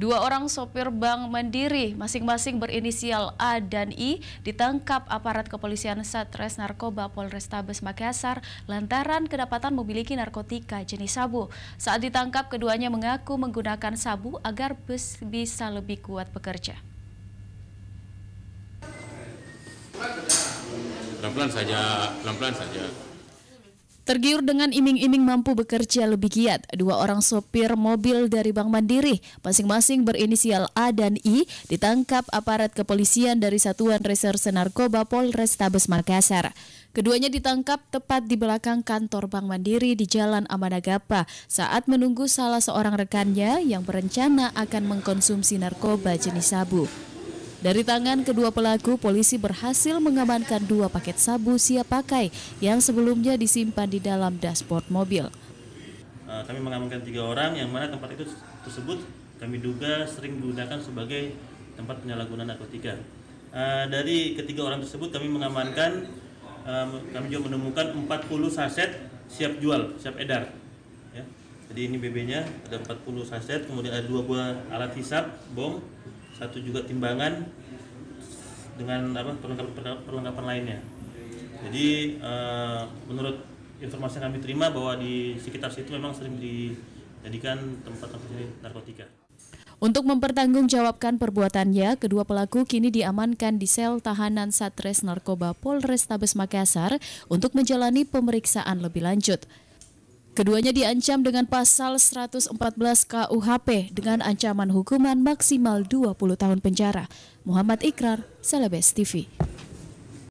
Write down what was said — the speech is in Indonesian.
Dua orang sopir bank Mandiri, masing-masing berinisial A dan I, ditangkap aparat kepolisian Satres Narkoba Polrestabes Makassar lantaran kedapatan memiliki narkotika jenis sabu. Saat ditangkap, keduanya mengaku menggunakan sabu agar bus bisa lebih kuat bekerja. Pelan-pelan saja, pelan-pelan saja. Tergiur dengan iming-iming mampu bekerja lebih giat, dua orang sopir mobil dari Bank Mandiri, masing-masing berinisial A dan I, ditangkap aparat kepolisian dari Satuan Reserse Narkoba Polrestabes Makassar. Keduanya ditangkap tepat di belakang kantor Bank Mandiri di Jalan Amanagapa saat menunggu salah seorang rekannya yang berencana akan mengkonsumsi narkoba jenis sabu. Dari tangan kedua pelaku, polisi berhasil mengamankan dua paket sabu siap pakai yang sebelumnya disimpan di dalam dashboard mobil. Eh, kami mengamankan tiga orang yang mana tempat itu tersebut kami duga sering digunakan sebagai tempat penyalahgunaan narkotika. Eh, dari ketiga orang tersebut kami mengamankan, eh, kami juga menemukan 40 saset siap jual, siap edar. Ya. Jadi ini BB-nya ada 40 saset, kemudian ada dua buah alat hisap, bom, satu juga timbangan dengan apa perlengkapan perlengkapan lainnya. Jadi uh, menurut informasi yang kami terima bahwa di sekitar situ memang sering dijadikan tempat konsumsi narkotika. Untuk mempertanggungjawabkan perbuatannya, kedua pelaku kini diamankan di sel tahanan Satres Narkoba Polrestabes Makassar untuk menjalani pemeriksaan lebih lanjut. Keduanya diancam dengan pasal 114 KUHP dengan ancaman hukuman maksimal 20 tahun penjara. Muhammad Ikrar, Celebes TV.